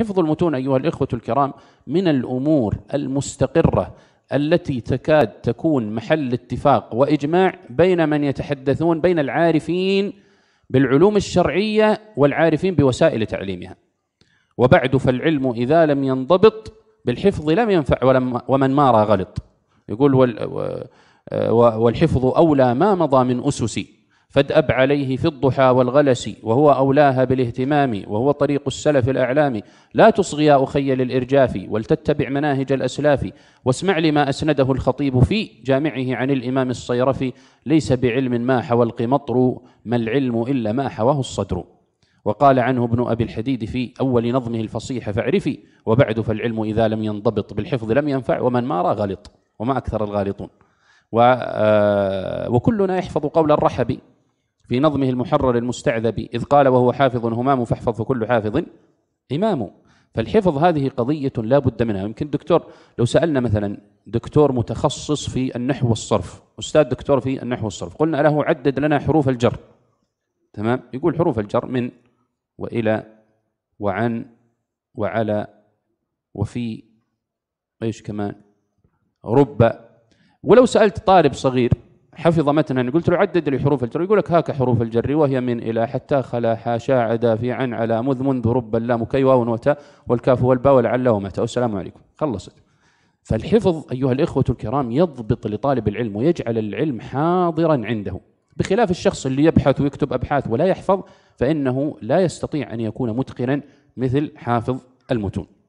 حفظ المتون أيها الإخوة الكرام من الأمور المستقرة التي تكاد تكون محل اتفاق وإجماع بين من يتحدثون بين العارفين بالعلوم الشرعية والعارفين بوسائل تعليمها وبعد فالعلم إذا لم ينضبط بالحفظ لم ينفع ولم ومن مارى غلط يقول والحفظ أولى ما مضى من اسسي فادأب عليه في الضحى والغلس وهو أولاها بالاهتمام وهو طريق السلف الأعلام لا تصغي يا أخي للإرجاف ولتتبع مناهج الأسلاف واسمع لما أسنده الخطيب في جامعه عن الإمام الصيرفي ليس بعلم ما حوى القمطر ما العلم إلا ما حواه الصدر وقال عنه ابن أبي الحديد في أول نظمه الفصيح فاعرفي وبعد فالعلم إذا لم ينضبط بالحفظ لم ينفع ومن مارى غلط وما أكثر الغالطون آه، وكلنا يحفظ قول الرحبي في نظمه المحرر المستعذب إذ قال وهو حافظ همام فاحفظ فكل حافظ إمام فالحفظ هذه قضية لا بد منها يمكن دكتور لو سألنا مثلا دكتور متخصص في النحو والصرف أستاذ دكتور في النحو والصرف قلنا له عدد لنا حروف الجر تمام يقول حروف الجر من وإلى وعن وعلى وفي ايش كمان رب ولو سألت طالب صغير حفظ متنا قلت له عدد لي حروف الجر يقول لك هاك حروف الجر وهي من إلى حتى خلا حاشا عدا في عن على مذ منذ رب اللام كي واو وتاء والكاف والباء ولعل ومتى والسلام عليكم خلصت فالحفظ أيها الإخوة الكرام يضبط لطالب العلم ويجعل العلم حاضرا عنده بخلاف الشخص اللي يبحث ويكتب أبحاث ولا يحفظ فإنه لا يستطيع أن يكون متقنا مثل حافظ المتون